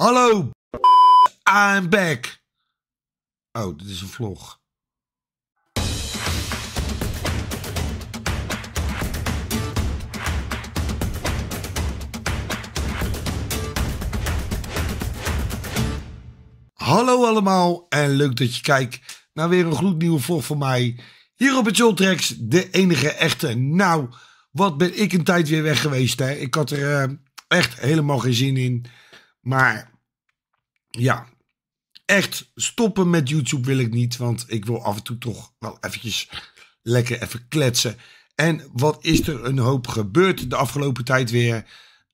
Hallo, I'm back. Oh, dit is een vlog. Hallo allemaal en leuk dat je kijkt naar weer een gloednieuwe vlog van mij. Hier op het Joltrex, de enige echte. Nou, wat ben ik een tijd weer weg geweest hè. Ik had er eh, echt helemaal geen zin in. Maar ja, echt stoppen met YouTube wil ik niet. Want ik wil af en toe toch wel eventjes lekker even kletsen. En wat is er een hoop gebeurd de afgelopen tijd weer.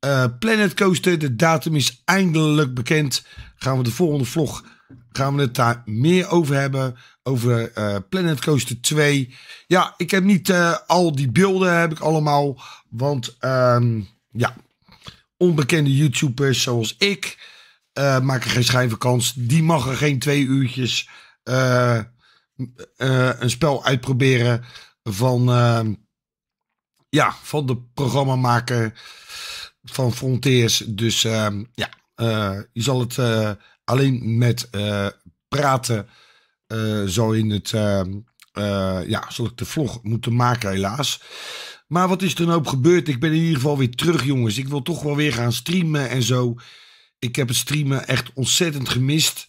Uh, Planet Coaster, de datum is eindelijk bekend. Gaan we de volgende vlog, gaan we het daar meer over hebben. Over uh, Planet Coaster 2. Ja, ik heb niet eh, al die beelden, heb ik allemaal. Want ehm, ja, onbekende YouTubers zoals ik... Uh, maak er geen schijn van kans. Die mag er geen twee uurtjes eh, eh, een spel uitproberen van, ja, van de programmamaker van Frontiers. Dus ehm, ja, je zal het alleen met praten zo in het... Ehm, ja, zal ik de vlog moeten maken helaas. Maar wat is er nou op gebeurd? Ik ben in ieder geval weer terug jongens. Ik wil toch wel weer gaan streamen en zo. Ik heb het streamen echt ontzettend gemist.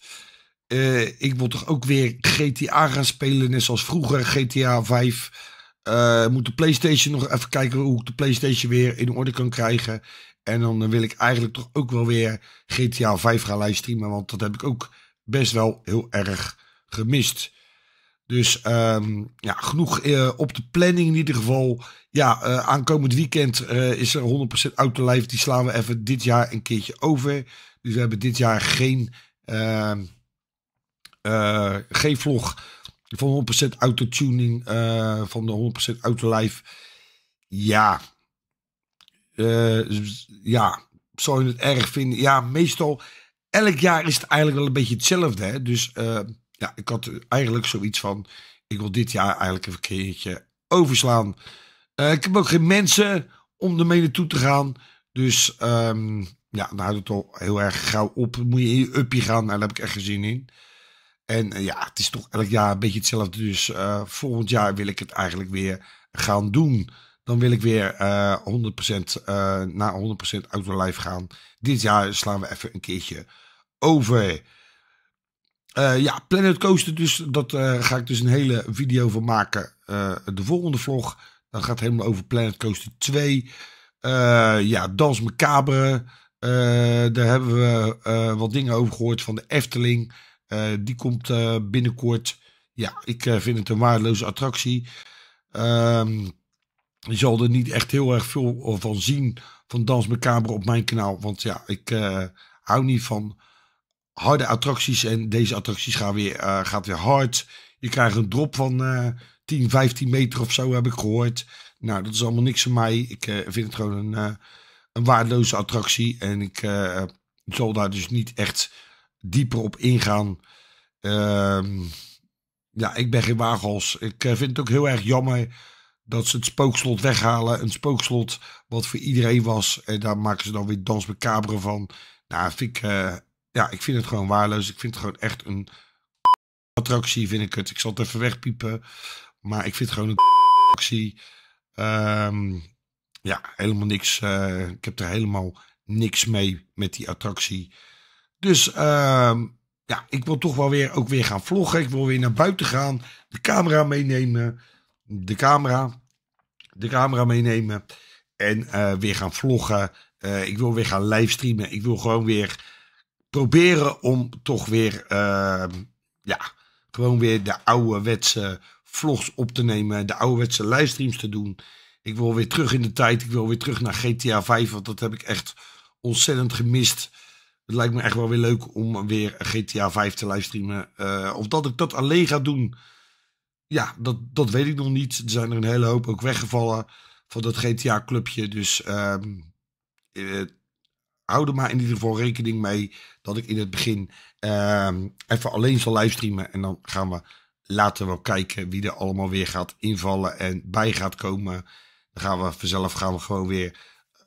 Eh, ik wil toch ook weer GTA gaan spelen, net zoals vroeger, GTA 5. Uh, eh, moet de PlayStation nog even kijken hoe ik de PlayStation weer in orde kan krijgen. En dan wil ik eigenlijk toch ook wel weer GTA 5 gaan livestreamen, want dat heb ik ook best wel heel erg gemist. Dus ehm, ja, genoeg eh, op de planning in ieder geval. Ja, eh, aankomend weekend eh, is er 100% autolife Die slaan we even dit jaar een keertje over. Dus we hebben dit jaar geen, ehm, geen vlog van 100% autotuning. van de 100% autolife. Ja. Ja. ja, zou je het erg vinden? Ja, meestal elk jaar is het eigenlijk wel een beetje hetzelfde. Hè? Dus ehm, ja, ik had eigenlijk zoiets van: ik wil dit jaar eigenlijk even een keertje overslaan. Eh, ik heb ook geen mensen om er mee naartoe te gaan. Dus ehm, ja, dan houdt het al heel erg gauw op. moet je in je uppie gaan, nou, daar heb ik echt geen zin in. En eh, ja, het is toch elk jaar een beetje hetzelfde. Dus eh, volgend jaar wil ik het eigenlijk weer gaan doen. Dan wil ik weer 100% naar 100% auto live gaan. Dit jaar slaan we even een keertje over. Eh, ja, Planet Coaster dus. Dat eh, ga ik dus een hele video van maken. Eh, de volgende vlog. Dan gaat het helemaal over Planet Coaster 2. ja, Dans Macabre. daar hebben we wat dingen over gehoord van de Efteling. die komt binnenkort. Ja, ik vind het een waardeloze attractie. Ehm, je zal er niet echt heel erg veel van zien van Dans Macabre op mijn kanaal. Want ja, ik hou niet van harde attracties. En deze attracties gaan weer, eh, gaat weer hard. Je krijgt een drop van uh, 10, 15 meter of zo, heb ik gehoord. Nou, dat is allemaal niks voor mij. Ik eh, vind het gewoon een, eh, een waardeloze attractie. En ik zal daar dus niet echt dieper op ingaan. Ehm, ja, ik ben geen Wagels. Ik vind het ook heel erg jammer dat ze het spookslot weghalen. Een spookslot wat voor iedereen was. En daar maken ze dan weer dans van. Nou, vind ik ja, ik vind het gewoon waardeloos. Ik vind het gewoon echt een attractie, vind ik het. Ik zal het even wegpiepen. Maar ik vind het gewoon een attractie ehm, ja, helemaal niks. Eh, ik heb er helemaal niks mee met die attractie. Dus ehm, ja, ik wil toch wel weer, ook weer gaan vloggen. Ik wil weer naar buiten gaan. De camera meenemen. De camera. De camera meenemen. En eh, weer gaan vloggen. Eh, ik wil weer gaan livestreamen. Ik wil gewoon weer proberen om toch weer, ehm, ja, gewoon weer de ouderwetse vlogs op te nemen. De ouderwetse livestreams te doen. Ik wil weer terug in de tijd. Ik wil weer terug naar GTA 5, want dat heb ik echt ontzettend gemist. Het lijkt me echt wel weer leuk om weer GTA 5 te livestreamen. Eh, of dat ik dat alleen ga doen, ja, dat, dat weet ik nog niet. Er zijn er een hele hoop ook weggevallen van dat GTA-clubje. Dus uh, hou er maar in ieder geval rekening mee dat ik in het begin ehm, even alleen zal livestreamen. En dan gaan we later wel kijken wie er allemaal weer gaat invallen en bij gaat komen. Dan gaan we vanzelf gaan we gewoon weer.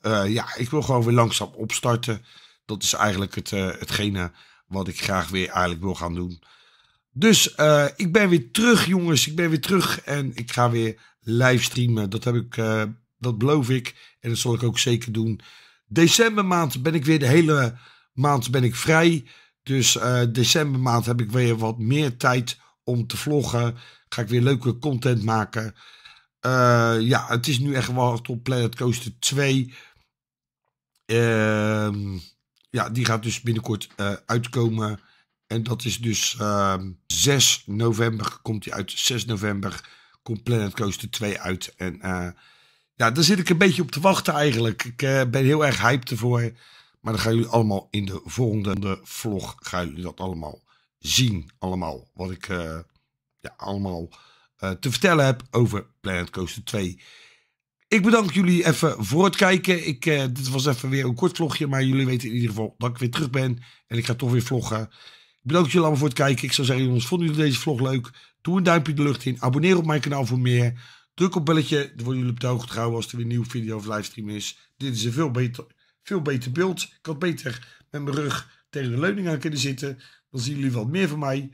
Eh, ja, ik wil gewoon weer langzaam opstarten. Dat is eigenlijk het, eh, hetgene wat ik graag weer eigenlijk wil gaan doen. Dus eh, ik ben weer terug, jongens. Ik ben weer terug en ik ga weer livestreamen. Dat heb ik, dat beloof ik. En dat zal ik ook zeker doen decembermaand ben ik weer de hele maand ben ik vrij. Dus uh, eh, decembermaand heb ik weer wat meer tijd om te vloggen. Ga ik weer leuke content maken. Eh, ja, het is nu echt wel tot Planet Coaster 2. Ehm, ja, die gaat dus binnenkort eh, uitkomen. En dat is dus 6 ehm, november komt die uit. 6 november komt Planet Coaster 2 uit. En ja, daar zit ik een beetje op te wachten eigenlijk. Ik eh, ben heel erg hyped ervoor. Maar dan gaan jullie allemaal in de volgende vlog gaan jullie dat allemaal zien. Allemaal wat ik eh, ja, allemaal eh, te vertellen heb over Planet Coaster 2. Ik bedank jullie even voor het kijken. Ik, dit was even weer een kort vlogje. Maar jullie weten in ieder geval dat ik weer terug ben. En ik ga toch weer vloggen. Ik bedank jullie allemaal voor het kijken. Ik zou zeggen jongens, vonden jullie deze vlog leuk? Doe een duimpje de lucht in. Abonneer op mijn kanaal voor meer. Druk op belletje, dan worden jullie op de hoogte gehouden als er weer een nieuwe video of livestream is. Dit is een veel beter, veel beter beeld. Ik had beter met mijn rug tegen de leuning aan kunnen zitten. Dan zien jullie wat meer van mij.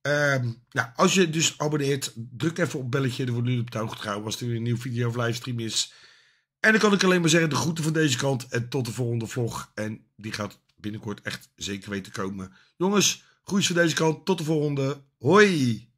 Ehm, nou, als je dus abonneert, druk even op belletje. Dan worden jullie op de hoogte gehouden als er weer een nieuwe video of livestream is. En dan kan ik alleen maar zeggen, de groeten van deze kant. En tot de volgende vlog. En die gaat binnenkort echt zeker weten komen. Jongens, groetjes van deze kant. Tot de volgende. Hoi!